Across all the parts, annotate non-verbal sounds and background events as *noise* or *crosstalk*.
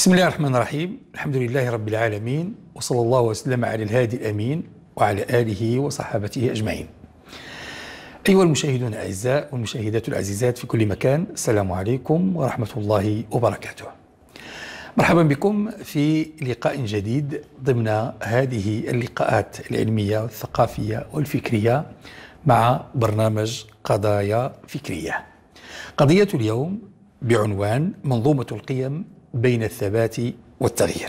بسم الله الرحمن الرحيم الحمد لله رب العالمين وصلى الله وسلم على الهادي الأمين وعلى آله وصحابته أجمعين أيها المشاهدون الأعزاء والمشاهدات العزيزات في كل مكان السلام عليكم ورحمة الله وبركاته مرحبا بكم في لقاء جديد ضمن هذه اللقاءات العلمية والثقافية والفكرية مع برنامج قضايا فكرية قضية اليوم بعنوان منظومة القيم بين الثبات والتغيير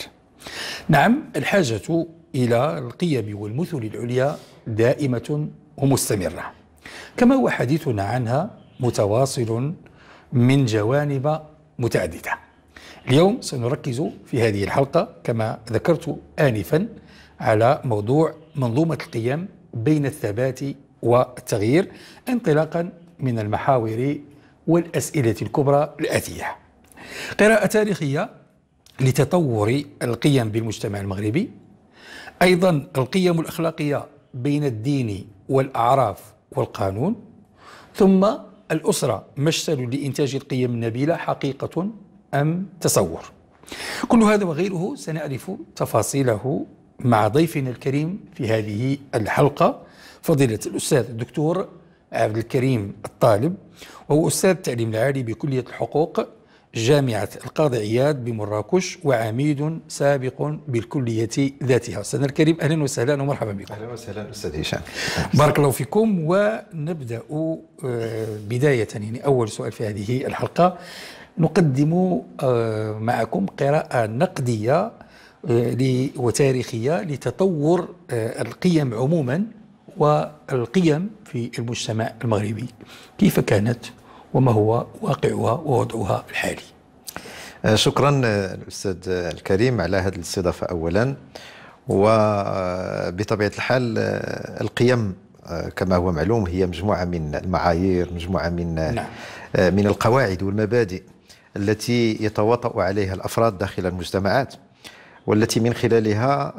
نعم الحاجة إلى القيم والمثل العليا دائمة ومستمرة كما هو حديثنا عنها متواصل من جوانب متعددة اليوم سنركز في هذه الحلقة كما ذكرت آنفا على موضوع منظومة القيم بين الثبات والتغيير انطلاقا من المحاور والأسئلة الكبرى الآتية قراءة تاريخية لتطور القيم بالمجتمع المغربي أيضا القيم الأخلاقية بين الدين والأعراف والقانون ثم الأسرة مشتل لإنتاج القيم النبيلة حقيقة أم تصور كل هذا وغيره سنعرف تفاصيله مع ضيفنا الكريم في هذه الحلقة فضيلة الأستاذ الدكتور عبد الكريم الطالب وهو أستاذ التعليم العالي بكلية الحقوق جامعة القاضي عياد بمراكش وعميد سابق بالكلية ذاتها أستاذنا الكريم أهلا وسهلا ومرحبا بكم أهلا وسهلا أستاذ هشام بارك الله فيكم ونبدأ آه، بداية يعني أول سؤال في هذه الحلقة نقدم آه، معكم قراءة نقدية آه، وتاريخية لتطور القيم عموما والقيم في المجتمع المغربي كيف كانت وما هو واقعها ووضعها الحالي آه، شكرا آه، الأستاذ الكريم على هذه الاستضافة أولا وبطبيعة الحال آه، القيم كما هو معلوم هي مجموعة من المعايير مجموعة من نعم. من القواعد والمبادئ التي يتواطأ عليها الأفراد داخل المجتمعات والتي من خلالها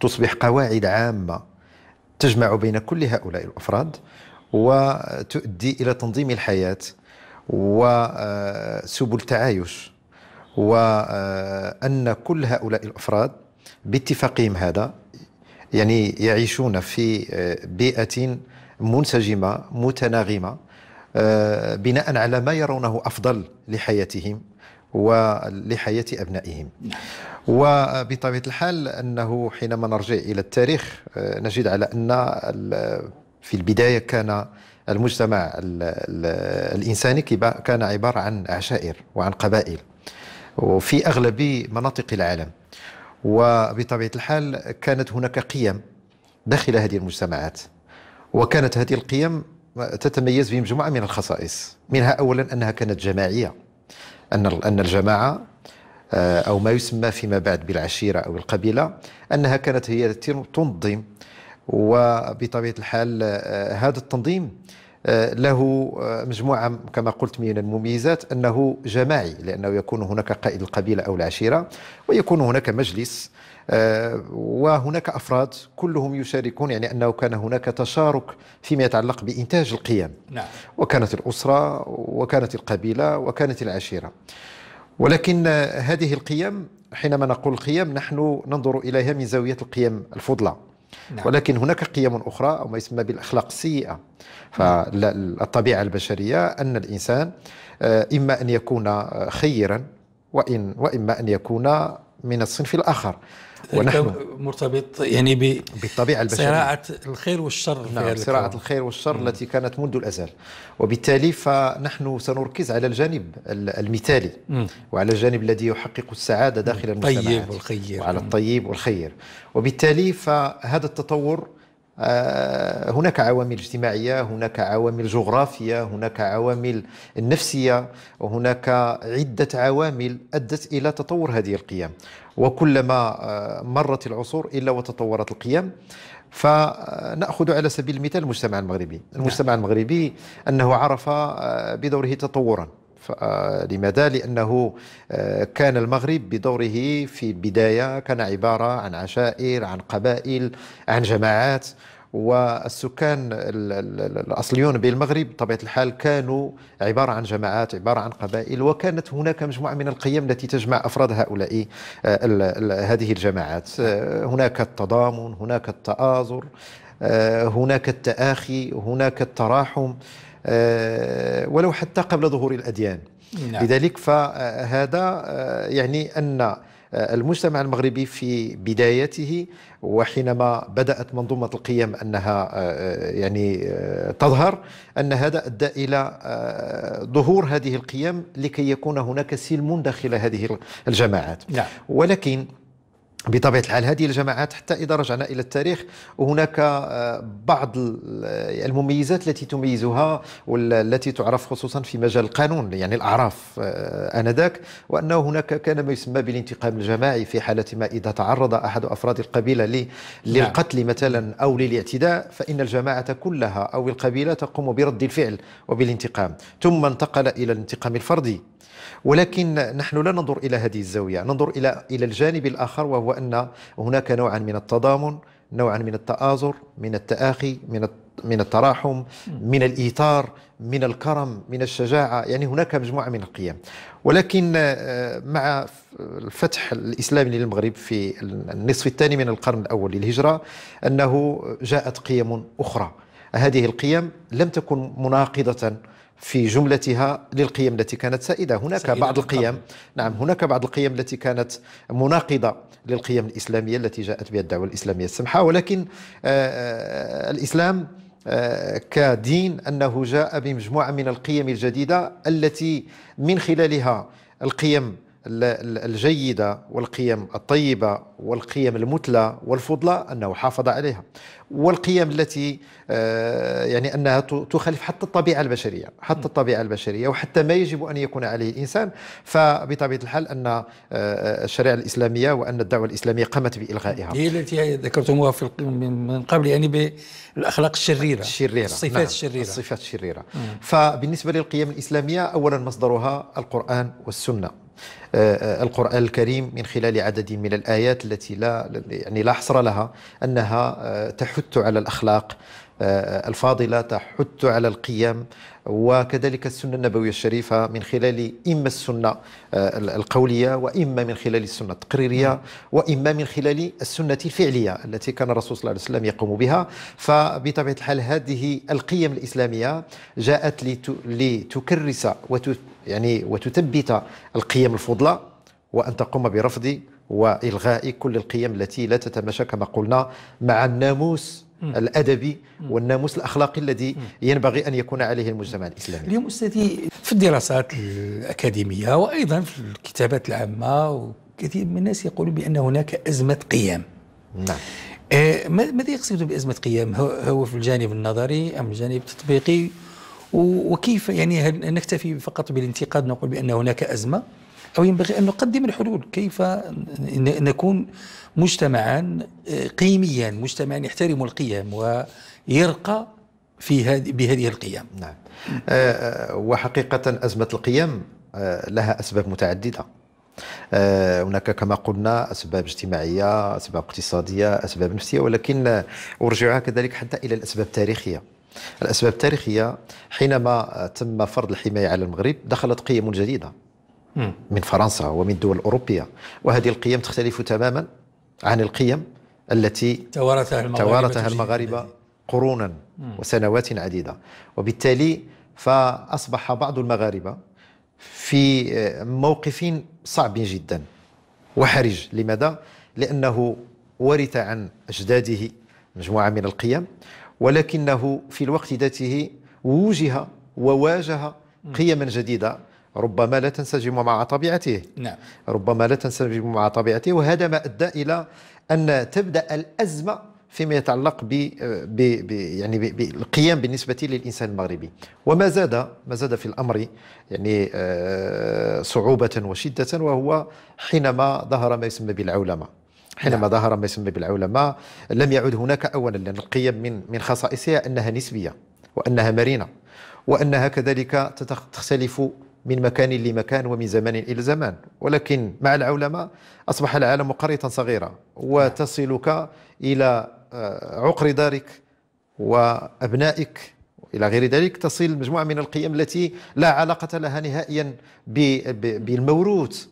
تصبح قواعد عامة تجمع بين كل هؤلاء الأفراد وتؤدي إلى تنظيم الحياة وسبل آه، التعايش وأن آه، كل هؤلاء الأفراد باتفاقهم هذا يعني يعيشون في آه، بيئة منسجمة متناغمة بناء على ما يرونه أفضل لحياتهم ولحياة أبنائهم وبطبيعة الحال أنه حينما نرجع إلى التاريخ نجد على أن في البداية كان المجتمع الـ الـ الإنساني كان عبارة عن عشائر وعن قبائل وفي أغلب مناطق العالم وبطبيعة الحال كانت هناك قيم داخل هذه المجتمعات وكانت هذه القيم تتميز بمجموعة من الخصائص منها أولا أنها كانت جماعية أن أن الجماعة آه، أو ما يسمى فيما بعد بالعشيرة أو القبيلة أنها كانت هي التي تنظم وبطبيعه الحال آه، هذا التنظيم آه، له آه، مجموعة كما قلت من المميزات أنه جماعي لأنه يكون هناك قائد القبيلة أو العشيرة ويكون هناك مجلس وهناك أفراد كلهم يشاركون يعني أنه كان هناك تشارك فيما يتعلق بإنتاج القيم نعم. وكانت الأسرة وكانت القبيلة وكانت العشيرة ولكن هذه القيم حينما نقول القيم نحن ننظر إليها من زاوية القيم الفضلى نعم. ولكن هناك قيم أخرى أو ما يسمى بالأخلاق السيئة فالطبيعة البشرية أن الإنسان آه، إما أن يكون خيرا وإن وإما أن يكون من الصنف الآخر ونحن مرتبط يعني ب بالطبيعه البشريه صراعه الخير والشر نعم صراعه الخير والشر مم. التي كانت منذ الازل وبالتالي فنحن سنركز على الجانب المثالي مم. وعلى الجانب الذي يحقق السعاده داخل المجتمعات الطيب والخير وعلى الطيب والخير وبالتالي فهذا التطور آه، هناك عوامل اجتماعية هناك عوامل جغرافية هناك عوامل نفسيه وهناك عدة عوامل أدت إلى تطور هذه القيم وكلما آه، مرت العصور إلا وتطورت القيم فنأخذ على سبيل المثال المجتمع المغربي نعم. المجتمع المغربي أنه عرف آه، بدوره تطورا لماذا؟ لأنه آه، كان المغرب بدوره في البداية كان عبارة عن عشائر عن قبائل عن جماعات والسكان الاصليون بالمغرب بطبيعه الحال كانوا عباره عن جماعات عباره عن قبائل وكانت هناك مجموعه من القيم التي تجمع افراد هؤلاء آه، هذه الجماعات آه، هناك التضامن هناك التآزر هناك التآخي هناك التراحم آه، ولو حتى قبل ظهور الأديان نعم. لذلك فهذا آه، يعني أن آه، المجتمع المغربي في بدايته وحينما بدأت منظومة القيم أنها يعني تظهر أن هذا أدى إلى ظهور هذه القيم لكي يكون هناك سلم داخل هذه الجماعات نعم. ولكن بطبيعه الحال هذه الجماعات حتى اذا رجعنا الى التاريخ وهناك آه، بعض آه، المميزات التي تميزها والتي تعرف خصوصا في مجال القانون يعني الاعراف آه، انذاك وانه هناك كان ما يسمى بالانتقام الجماعي في حاله ما اذا تعرض احد افراد القبيله نعم. للقتل مثلا او للاعتداء فان الجماعه كلها او القبيله تقوم برد الفعل وبالانتقام ثم انتقل الى الانتقام الفردي ولكن نحن لا ننظر الى هذه الزاويه ننظر الى الى الجانب الاخر وهو ان هناك نوعا من التضامن نوعا من التآزر من التآخي من من التراحم من الإيثار من الكرم من الشجاعة يعني هناك مجموعة من القيم ولكن آه، مع الفتح الإسلامي للمغرب في النصف الثاني من القرن الأول للهجرة أنه جاءت قيم أخرى هذه القيم لم تكن مناقضة في جملتها للقيم التي كانت سائدة هناك سائدة بعض القيم نعم هناك بعض القيم التي كانت مناقضة للقيم الإسلامية التي جاءت بها الدعوة الإسلامية السمحة ولكن آآ آه، آه، الإسلام آآ آه، كدين أنه جاء بمجموعة من القيم الجديدة التي من خلالها القيم الجيدة والقيم الطيبة والقيم المتلى والفضلى أنه حافظ عليها والقيم التي آه، يعني أنها تخالف حتى الطبيعة البشرية حتى الطبيعة البشرية وحتى ما يجب أن يكون عليه الإنسان فبطبيعة الحال أن آه، الشريعة الإسلامية وأن الدعوة الإسلامية قامت بإلغائها هي التي ذكرتموها في من قبل يعني بالأخلاق الشريرة الشريرة الصفات نعم الشريرة الصفات الشريرة فبالنسبة للقيم الإسلامية أولا مصدرها القرآن والسنة آه، القرآن الكريم من خلال عدد من الآيات التي لا يعني لا حصر لها أنها آه، تحث على الأخلاق آه، الفاضلة تحث على القيم وكذلك السنة النبوية الشريفة من خلال إما السنة القولية وإما من خلال السنة التقريرية نعم. وإما من خلال السنة الفعلية التي كان الرسول صلى الله عليه وسلم يقوم بها فبطبيعة الحال هذه القيم الإسلامية جاءت لتكرس وتت يعني وتثبت القيم الفضلى وأن تقوم برفض وإلغاء كل القيم التي لا تتماشى كما قلنا مع الناموس الادبي والناموس الاخلاقي الذي ينبغي ان يكون عليه المجتمع الاسلامي. اليوم استاذي في الدراسات الاكاديميه وايضا في الكتابات العامه كثير من الناس يقولون بان هناك ازمه قيم. نعم. آه، ماذا يقصد بازمه قيم؟ هو في الجانب النظري ام الجانب التطبيقي؟ وكيف يعني هل نكتفي فقط بالانتقاد نقول بأن هناك أزمة أو ينبغي أن نقدم الحلول كيف نكون مجتمعا آه، قيميا مجتمعا يحترم القيم ويرقى في هذه بهذه القيم نعم أه, آه، وحقيقة أزمة القيم آه، لها أسباب متعددة هناك كما قلنا اسباب اجتماعيه اسباب اقتصاديه اسباب نفسيه ولكن ارجعها كذلك حتى الى الاسباب التاريخيه الأسباب التاريخية حينما تم فرض الحماية على المغرب دخلت قيم جديدة من فرنسا ومن الدول الأوروبية وهذه القيم تختلف تماما عن القيم التي توارثها المغاربة, توارثها المغاربة قرونا وسنوات عديدة وبالتالي فأصبح بعض المغاربة في موقف صعب جدا وحرج لماذا؟ لأنه ورث عن أجداده مجموعة من القيم ولكنه في الوقت ذاته وجه وواجه قيما جديدة ربما لا تنسجم مع طبيعته نعم. ربما لا تنسجم مع طبيعته وهذا ما أدى إلى أن تبدأ الأزمة فيما يتعلق ب يعني بالقيام بالنسبة للإنسان المغربي وما زاد ما زاد في الأمر يعني آه، صعوبة وشدة وهو حينما ظهر ما يسمى بالعولمة حينما نعم. ظهر ما يسمى بالعولمه لم يعد هناك اولا لان القيم من من خصائصها انها نسبيه وانها مرنه وانها كذلك تختلف من مكان لمكان ومن زمان الى زمان ولكن مع العولمه اصبح العالم قريه صغيره وتصلك الى آه، عقر دارك وابنائك الى غير ذلك تصل مجموعه من القيم التي لا علاقه لها نهائيا بالموروث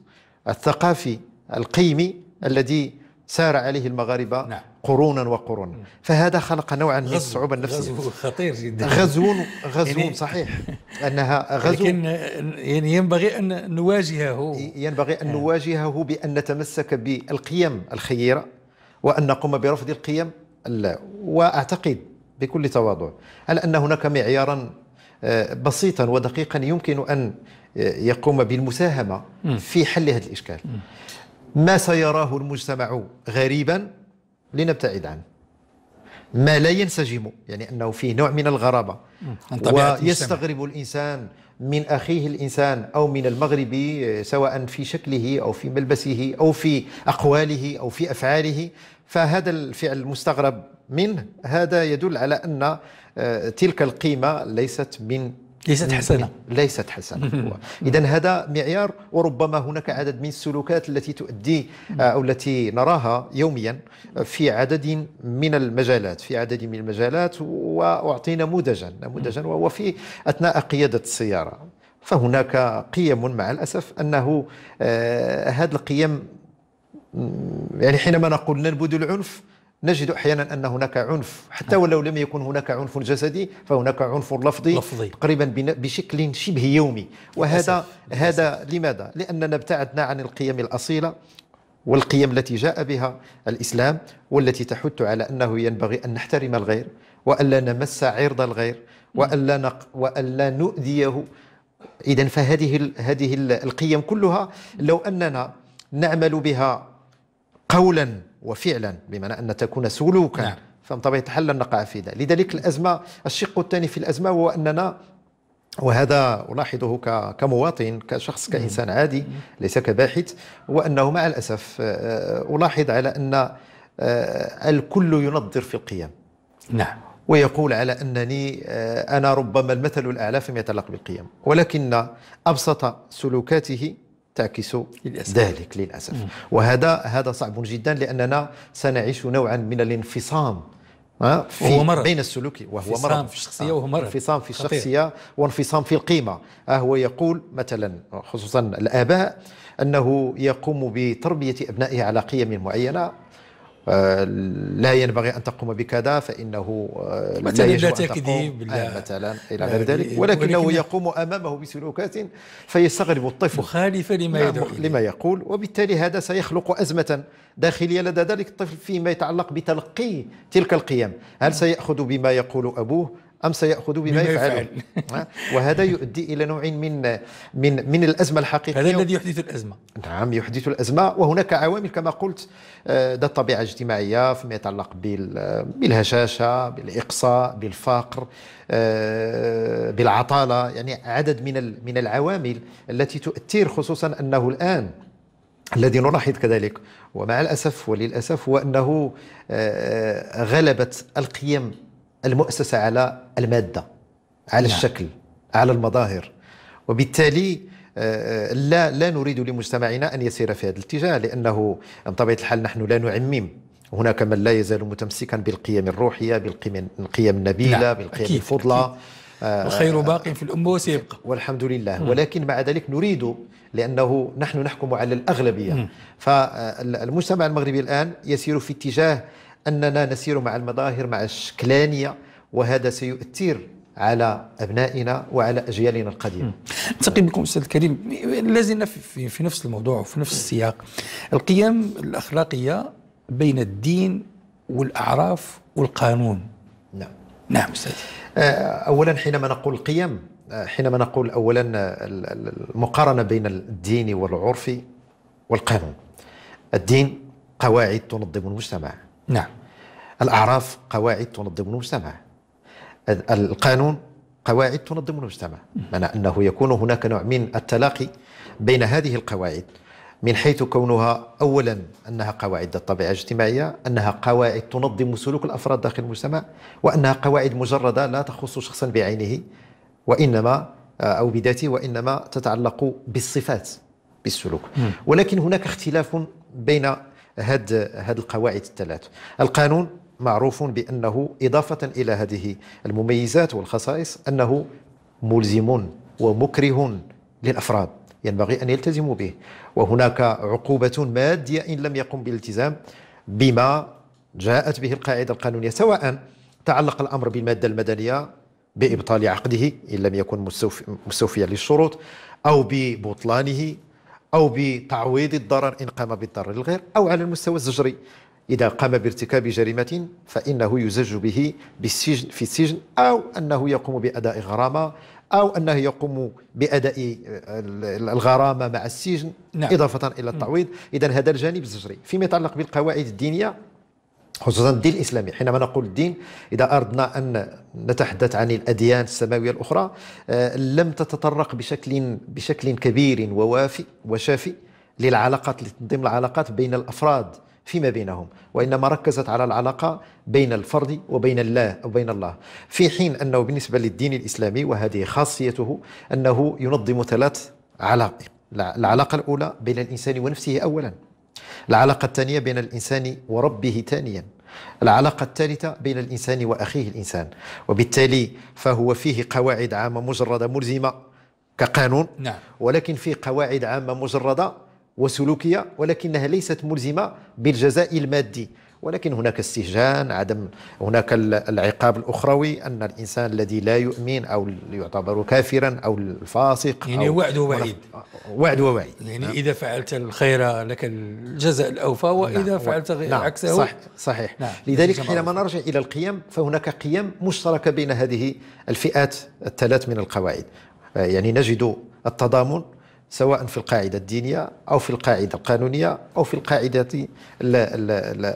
الثقافي القيمي الذي سار عليه المغاربة نعم. قرونا وقرونا فهذا خلق نوعا من الصعوبة النفسية غزو خطير جدا غزو *laughs* غزو يعني صحيح *laughs* أنها غزو لكن يعني ينبغي أن نواجهه ينبغي أن نعم. نواجهه بأن نتمسك بالقيم الخيرة وأن نقوم برفض القيم وأعتقد بكل تواضع على أن هناك معيارا آه، بسيطا ودقيقا يمكن أن آه، يقوم بالمساهمة في حل هذا الإشكال ما سيراه المجتمع غريبا لنبتعد عنه ما لا ينسجم يعني أنه فيه نوع من الغرابة ويستغرب المجتمع. الإنسان من أخيه الإنسان أو من المغربي سواء في شكله أو في ملبسه أو في أقواله أو في أفعاله فهذا الفعل المستغرب منه هذا يدل على أن آه، تلك القيمة ليست من ليست حسنة ليست حسنة إذا هذا معيار وربما هناك عدد من السلوكات التي تؤدي آه، أو التي نراها يوميا في عدد من المجالات في عدد من المجالات وأعطي نموذجا نموذجا وهو في أثناء قيادة السيارة فهناك قيم مع الأسف أنه آه، هذه القيم يعني حينما نقول ننبذ العنف نجد احيانا ان هناك عنف حتى ولو لم يكن هناك عنف جسدي فهناك عنف لفظي, لفظي. تقريبا بشكل شبه يومي وهذا للأسف. هذا لماذا لاننا ابتعدنا عن القيم الاصيله والقيم التي جاء بها الاسلام والتي تحث على انه ينبغي ان نحترم الغير والا نمس عرض الغير والا نق والا نؤذيه اذا فهذه هذه القيم كلها لو اننا نعمل بها قولا وفعلا بمعنى أن تكون سلوكا نعم. فمن طبيعة الحال لن نقع في ذلك لذلك الأزمة الشق الثاني في الأزمة هو أننا وهذا ألاحظه كمواطن كشخص كإنسان عادي ليس كباحث هو أنه مع الأسف آه، ألاحظ على أن آه، الكل ينظر في القيم نعم ويقول على أنني آه، أنا ربما المثل الأعلى فيما يتعلق بالقيم ولكن أبسط سلوكاته تعكس للأسف. ذلك للأسف مم. وهذا هذا صعب جدا لأننا سنعيش نوعا من الانفصام في وهو مرض بين السلوك وهو انفصام مرض في الشخصيه آه. وهو مرض انفصام في الشخصيه خطير. وانفصام في القيمه آه هو يقول مثلا خصوصا الاباء انه يقوم بتربيه ابنائه على قيم معينه لا ينبغي ان تقوم بكذا فانه آه، مثلا لا, لا تقوم آه مثلا الى غير ذلك ولكنه ولكن يقوم امامه بسلوكات فيستغرب الطفل مخالفه لما نعم، يدعو لما يقول وبالتالي هذا سيخلق ازمه داخليه لدى ذلك الطفل فيما يتعلق بتلقي تلك القيم هل سياخذ بما يقول ابوه أم سيأخذ بما يفعل وهذا يؤدي إلى نوع من من من الأزمة الحقيقية هذا الذي يحدث الأزمة نعم يحدث الأزمة وهناك عوامل كما قلت آه، ذات طبيعه اجتماعيه فيما يتعلق بالهشاشة بالإقصاء بالفقر آه، بالعطالة يعني عدد من من العوامل التي تؤثر خصوصا أنه الآن الذي نلاحظ كذلك ومع الأسف وللأسف هو أنه آه، غلبت القيم المؤسسة على المادة على لا. نعم. الشكل على المظاهر وبالتالي آه، آه، لا لا نريد لمجتمعنا ان يسير في هذا الاتجاه لانه بطبيعه الحال نحن لا نعمم هناك من لا يزال متمسكا بالقيم الروحيه بالقيم القيم النبيله نعم، بالقيم أكيد. الفضلى أكيد. آه، الخير باق في الأمة وسيبقى والحمد لله ولكن مع ذلك نريد لأنه نحن نحكم على الأغلبية فالمجتمع المغربي الآن يسير في اتجاه أننا نسير مع المظاهر مع الشكلانية وهذا سيؤثر على ابنائنا وعلى اجيالنا القديمه. نلتقي بكم استاذ كريم لازلنا في, في نفس الموضوع وفي نفس السياق. القيم الاخلاقيه بين الدين والاعراف والقانون. نعم. نعم استاذ. آه، اولا حينما نقول قيم آه، حينما نقول اولا المقارنه بين الدين والعرف والقانون. الدين قواعد تنظم المجتمع. نعم الأعراف قواعد تنظم المجتمع القانون قواعد تنظم المجتمع معنى أنه يكون هناك نوع من التلاقي بين هذه القواعد من حيث كونها أولا أنها قواعد ذات طبيعة اجتماعية أنها قواعد تنظم سلوك الأفراد داخل المجتمع وأنها قواعد مجردة لا تخص شخصا بعينه وإنما آه، أو بذاته وإنما تتعلق بالصفات بالسلوك ولكن هناك اختلاف بين هاد هاد القواعد الثلاث القانون معروف بأنه إضافة إلى هذه المميزات والخصائص أنه ملزم ومكره للأفراد ينبغي أن يلتزموا به وهناك عقوبة مادية إن لم يقم بالالتزام بما جاءت به القاعدة القانونية سواء تعلق الأمر بالمادة المدنية بإبطال عقده إن لم يكن مستوفيا للشروط أو ببطلانه أو بتعويض الضرر إن قام بالضرر الغير أو على المستوى الزجري إذا قام بارتكاب جريمة فإنه يزج به بالسجن في السجن أو أنه يقوم بأداء غرامة أو أنه يقوم بأداء الغرامة مع السجن نعم. إضافة إلى التعويض إذا هذا الجانب الزجري فيما يتعلق بالقواعد الدينية خصوصا الدين الاسلامي حينما نقول الدين اذا اردنا ان نتحدث عن الاديان السماويه الاخرى آه، لم تتطرق بشكل بشكل كبير ووافي وشافي للعلاقات لتنظيم العلاقات بين الافراد فيما بينهم وانما ركزت على العلاقه بين الفرد وبين الله وبين الله في حين انه بالنسبه للدين الاسلامي وهذه خاصيته انه ينظم ثلاث علاقات العلاقه الاولى بين الانسان ونفسه اولا العلاقة الثانية بين الإنسان وربه ثانيا العلاقة الثالثة بين الإنسان وأخيه الإنسان وبالتالي فهو فيه قواعد عامة مجردة ملزمة كقانون نعم. ولكن فيه قواعد عامة مجردة وسلوكية ولكنها ليست ملزمة بالجزاء المادي ولكن هناك السجان عدم هناك العقاب الأخروي أن الإنسان الذي لا يؤمن أو يعتبر كافرا أو الفاسق يعني أو وعد ووعيد وعد ووعيد يعني نعم. إذا فعلت الخير لك الجزاء الأوفى نعم. وإذا نعم. فعلت غير نعم. عكسه صح صحيح نعم. لذلك حينما نرجع إلى القيم فهناك قيم مشتركة بين هذه الفئات الثلاث من القواعد يعني نجد التضامن سواء في القاعدة الدينية أو في القاعدة القانونية أو في القاعدة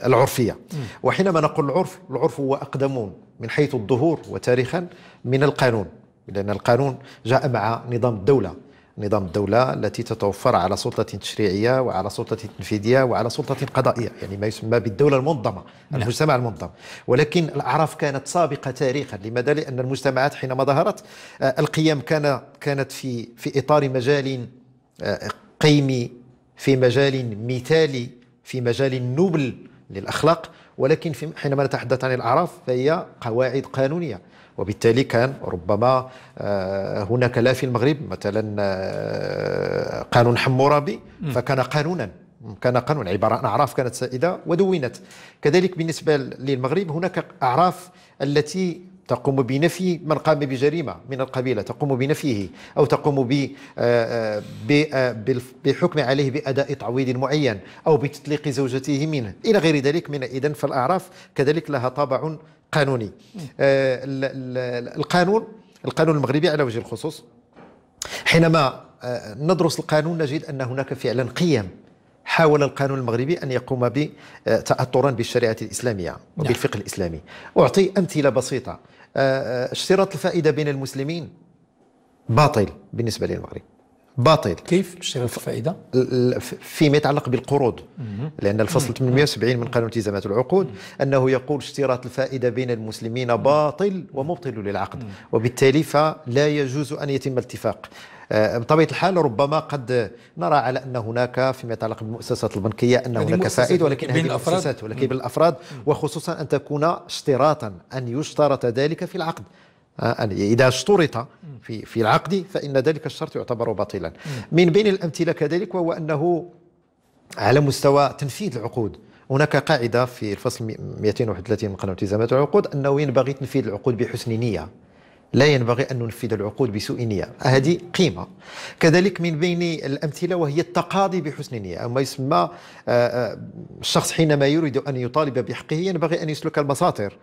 العرفية وحينما نقول العرف العرف هو أقدم من حيث الظهور وتاريخا من القانون لأن القانون جاء مع نظام الدولة نظام الدولة التي تتوفر على سلطة تشريعية وعلى سلطة تنفيذية وعلى سلطة قضائية يعني ما يسمى بالدولة المنظمة نعم. المجتمع المنظم ولكن الأعراف كانت سابقة تاريخا لماذا؟ لأن المجتمعات حينما ظهرت آه، القيم كان كانت في في إطار مجال قيمي في مجال مثالي في مجال نبل للأخلاق ولكن حينما نتحدث عن الأعراف فهي قواعد قانونية وبالتالي كان ربما آه، هناك لا في المغرب مثلا آه، قانون حمورابي فكان قانونا كان قانون عبارة عن أعراف كانت سائدة ودونت كذلك بالنسبة للمغرب هناك أعراف التي تقوم بنفي من قام بجريمه من القبيله تقوم بنفيه او تقوم ب آه، آه، آه، بحكم عليه باداء تعويض معين او بتطليق زوجته منه الى غير ذلك من اذا فالاعراف كذلك لها طابع قانوني القانون القانون المغربي على وجه الخصوص حينما ندرس القانون نجد ان هناك فعلا قيم حاول القانون المغربي أن يقوم تاثرا بالشريعة الإسلامية نعم. وبالفقه الإسلامي أعطي أمثلة بسيطة آه، آه، اشتراط الفائده بين المسلمين باطل بالنسبه للمغرب باطل كيف في الفائده فيما يتعلق بالقروض لان الفصل 870 من قانون التزامات العقود انه يقول اشتراط الفائده بين المسلمين باطل ومبطل للعقد وبالتالي فلا يجوز ان يتم الاتفاق آه، بطبيعه الحال ربما قد نرى على ان هناك فيما يتعلق بالمؤسسات البنكيه ان هناك فائد ولكن هذه المؤسسات ولكن بالافراد وخصوصا ان تكون اشتراطا ان يشترط ذلك في العقد آه، إذا اشترط في في العقد فإن ذلك الشرط يعتبر باطلا من بين الأمثلة كذلك وهو أنه على مستوى تنفيذ العقود هناك قاعدة في الفصل 231 من قانون التزامات العقود أنه ينبغي تنفيذ العقود بحسن نية لا ينبغي أن ننفذ العقود بسوء نية هذه قيمة كذلك من بين الأمثلة وهي التقاضي بحسن نية أو ما يسمى آه، آه، الشخص حينما يريد أن يطالب بحقه ينبغي أن يسلك المساطر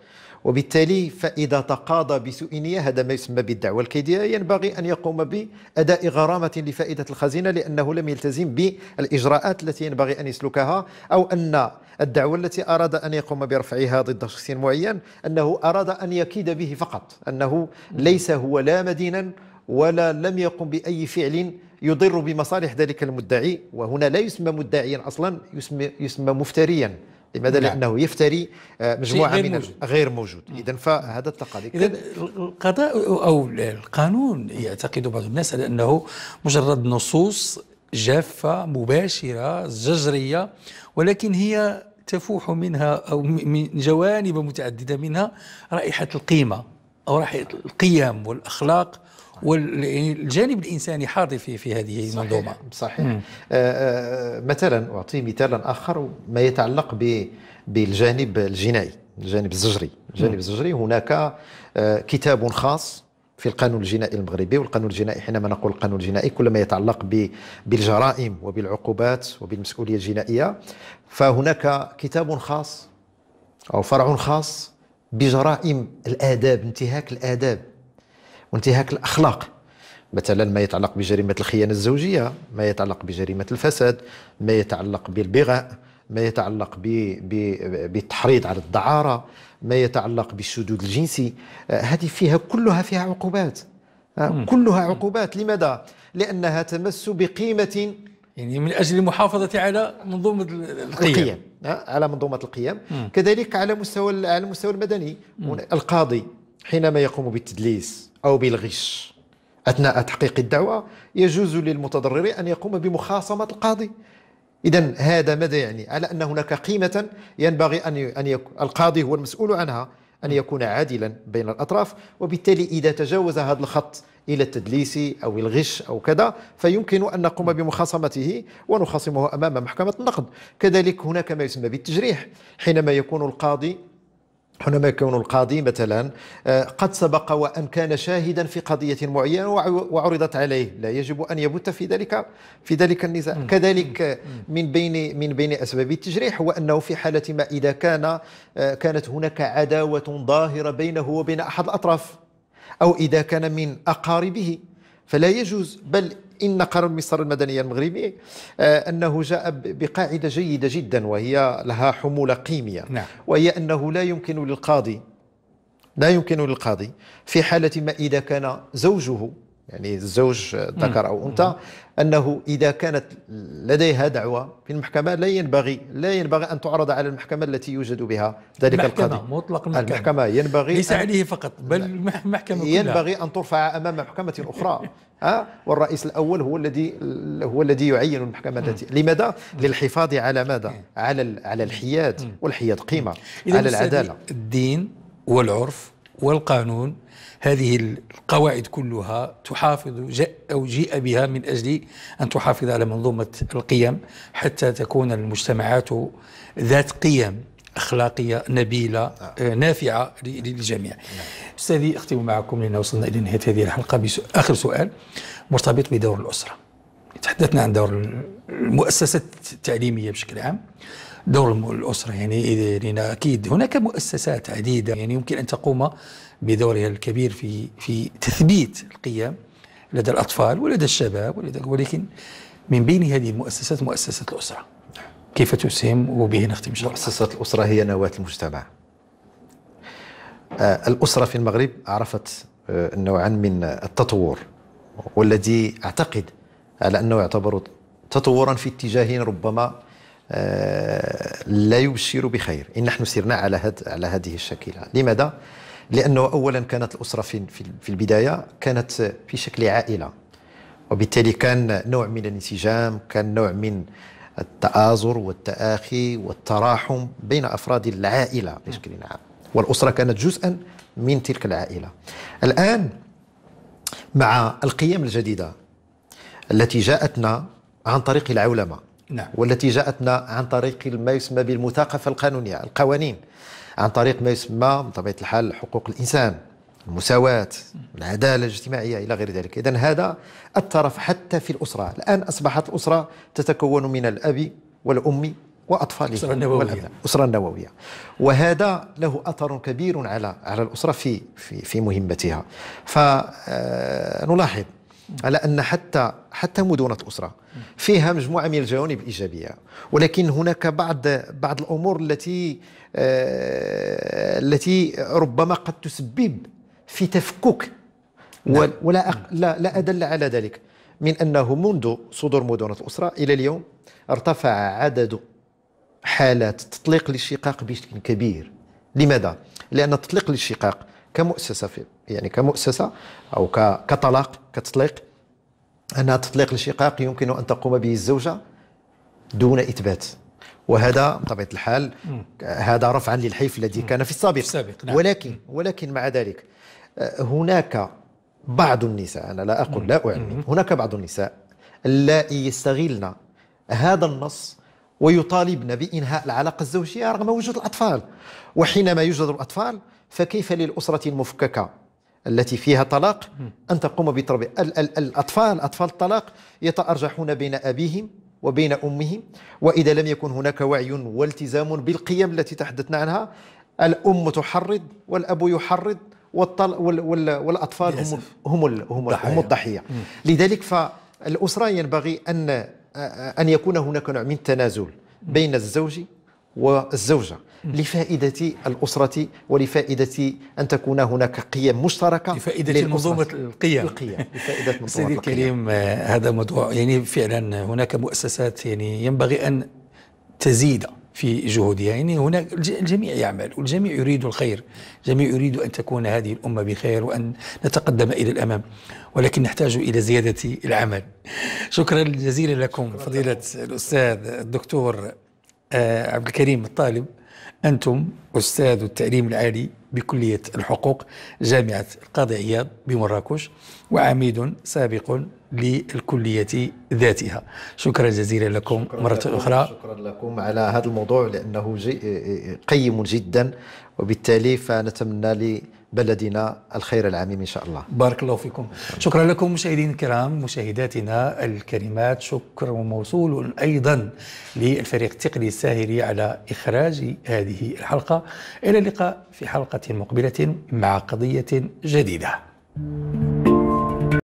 وبالتالي فإذا تقاضى بسوء نية هذا ما يسمى بالدعوة الكيدية ينبغي أن يقوم بأداء غرامة لفائدة الخزينة لأنه لم يلتزم بالإجراءات التي ينبغي أن يسلكها أو أن الدعوة التي أراد أن يقوم برفعها ضد شخص معين أنه أراد أن يكيد به فقط أنه ليس هو لا مدينا ولا لم يقم بأي فعل يضر بمصالح ذلك المدعي وهنا لا يسمى مدعيا أصلا يسمى, يسمى مفتريا لماذا؟ نعم. لأنه يفتري آه، مجموعة غير من موجود. غير موجود إذا نعم. فهذا التقاضي إذا القضاء أو القانون يعتقد بعض الناس على أنه مجرد نصوص جافة مباشرة زجرية ولكن هي تفوح منها أو من جوانب متعددة منها رائحة القيمة أو رائحة القيم والأخلاق والجانب الانساني حاضر في في هذه المنظومه صحيح, صحيح. آه، آه، مثلا اعطي مثالا اخر ما يتعلق بالجانب الجنائي الجانب الزجري الجانب الزجري هناك آه، كتاب خاص في القانون الجنائي المغربي والقانون الجنائي حينما نقول القانون الجنائي كل ما يتعلق بالجرائم وبالعقوبات وبالمسؤوليه الجنائيه فهناك كتاب خاص او فرع خاص بجرائم الاداب انتهاك الاداب وانتهاك الأخلاق مثلا ما يتعلق بجريمة الخيانة الزوجية ما يتعلق بجريمة الفساد ما يتعلق بالبغاء ما يتعلق بالتحريض على الدعارة ما يتعلق بالشذوذ الجنسي آه، هذه فيها كلها فيها عقوبات آه، كلها عقوبات لماذا؟ لأنها تمس بقيمة يعني من أجل المحافظة على منظومة القيم, القيم. آه، على منظومة القيم كذلك على مستوى على المستوى المدني القاضي حينما يقوم بالتدليس أو بالغش أثناء تحقيق الدعوة يجوز للمتضرر أن يقوم بمخاصمة القاضي إذا هذا ماذا يعني؟ على أن هناك قيمة ينبغي أن أن القاضي هو المسؤول عنها أن يكون عادلا بين الأطراف وبالتالي إذا تجاوز هذا الخط إلى التدليس أو الغش أو كذا فيمكن أن نقوم بمخاصمته ونخاصمه أمام محكمة النقد كذلك هناك ما يسمى بالتجريح حينما يكون القاضي حينما يكون القاضي مثلا آه، قد سبق وان كان شاهدا في قضيه معينه وعرضت عليه لا يجب ان يبت في ذلك في ذلك النزاع كذلك آه، من بين من بين اسباب التجريح هو انه في حاله ما اذا كان آه، كانت هناك عداوه ظاهره بينه وبين احد الاطراف او اذا كان من اقاربه فلا يجوز بل إن قانون مصر المدنية المغربي آه، أنه جاء بقاعدة جيدة جدا وهي لها حمولة قيمية نعم. وهي أنه لا يمكن للقاضي لا يمكن للقاضي في حالة ما إذا كان زوجه يعني الزوج ذكر أو أنثى أنه إذا كانت لديها دعوة في المحكمة لا ينبغي لا ينبغي أن تعرض على المحكمة التي يوجد بها ذلك المحكمة مطلق المحكمة, المحكمة ينبغي ليس عليه فقط بل المحكمة ينبغي أن ترفع أمام محكمة أخرى *laughs* ها والرئيس الأول هو الذي هو الذي يعين المحكمة التي لماذا؟ للحفاظ على ماذا؟ على على الحياد والحياد قيمة على العدالة الدين والعرف والقانون هذه القواعد كلها تحافظ جاء أو جيء بها من أجل أن تحافظ على منظومة القيم حتى تكون المجتمعات ذات قيم أخلاقية نبيلة آه، نافعة للجميع نعم. أستاذي أختم معكم لأن وصلنا إلى نهاية هذه الحلقة آخر سؤال مرتبط بدور الأسرة تحدثنا عن دور المؤسسات التعليمية بشكل عام دور الأسرة يعني أكيد هناك مؤسسات عديدة يعني يمكن أن تقوم بدورها الكبير في في تثبيت القيم لدى الأطفال ولدى الشباب ولدى ولكن من بين هذه المؤسسات مؤسسة الأسرة كيف تسهم وبه نختم شرح. مؤسسة الأسرة هي نواة المجتمع آه، الأسرة في المغرب عرفت آه، نوعا من التطور والذي أعتقد على أنه يعتبر تطورا في اتجاه ربما آه، لا يبشر بخير إن نحن سرنا على على هذه الشكلة لماذا؟ لانه اولا كانت الاسره في في البدايه كانت في شكل عائله وبالتالي كان نوع من الانسجام كان نوع من التآزر والتآخي والتراحم بين أفراد العائلة بشكل نعم. عام والأسرة كانت جزءا من تلك العائلة الآن مع القيم الجديدة التي جاءتنا عن طريق العولمة نعم. والتي جاءتنا عن طريق ما يسمى بالمثاقفة القانونية القوانين عن طريق ما يسمى بطبيعه الحال حقوق الانسان المساواة العدالة الاجتماعية إلى غير ذلك إذا هذا أثر حتى في الأسرة الآن أصبحت الأسرة تتكون من الأب والأم وأطفاله الأسرة النووية الأسرة النووية وهذا له أثر كبير على على الأسرة في في, في مهمتها فنلاحظ على أن حتى حتى مدونه اسره فيها مجموعه من الجوانب الايجابيه ولكن هناك بعض بعض الامور التي آه، التي ربما قد تسبب في تفكك نعم. ولا أق... لا لا ادل على ذلك من انه منذ صدور مدونه الاسره الى اليوم ارتفع عدد حالات تطليق للشقاق بشكل كبير لماذا؟ لان تطليق للشقاق كمؤسسه في يعني كمؤسسه او كطلاق كتطليق أن تطليق الشقاق يمكن أن تقوم به الزوجة دون إثبات وهذا بطبيعة الحال هذا رفعا للحيف الذي كان في السابق, في السابق نعم. ولكن ولكن مع ذلك آه، هناك بعض النساء أنا لا أقول لا أعلم هناك بعض النساء اللائي يستغلن هذا النص ويطالبن بإنهاء العلاقة الزوجية رغم وجود الأطفال وحينما يوجد الأطفال فكيف للأسرة المفككة التي فيها طلاق أن تقوم بتربية الأطفال أطفال الطلاق يتأرجحون بين أبيهم وبين أمهم وإذا لم يكن هناك وعي والتزام بالقيم التي تحدثنا عنها الأم تحرض والأب يحرض والطل وال وال والأطفال هم هم هم, هم الضحية لذلك فالأسرة ينبغي أن أن يكون هناك نوع من التنازل بين الزوج والزوجة لفائدة الأسرة ولفائدة أن تكون هناك قيم مشتركة لفائدة منظومة القيم القيم لفائدة منظومة *laughs* سيدي الكريم هذا موضوع يعني فعلا هناك مؤسسات يعني ينبغي أن تزيد في جهودها يعني هناك الجميع يعمل والجميع يريد الخير الجميع يريد أن تكون هذه الأمة بخير وأن نتقدم إلى الأمام ولكن نحتاج إلى زيادة العمل شكرا جزيلا لكم شكرا فضيلة لكم. الأستاذ الدكتور آه، عبد الكريم الطالب أنتم أستاذ التعليم العالي بكلية الحقوق جامعة القاضي عياض بمراكش وعميد سابق للكلية ذاتها شكرا جزيلا لكم شكرا مرة لكم أخرى شكرا لكم على هذا الموضوع لأنه آه، آه، قيم جدا وبالتالي فنتمنى لي بلدنا الخير العميم ان شاء الله. بارك الله فيكم. شكرا لكم مشاهدينا الكرام، مشاهداتنا الكريمات، شكر موصول ايضا للفريق التقني الساهري على اخراج هذه الحلقه. الى اللقاء في حلقه مقبله مع قضيه جديده.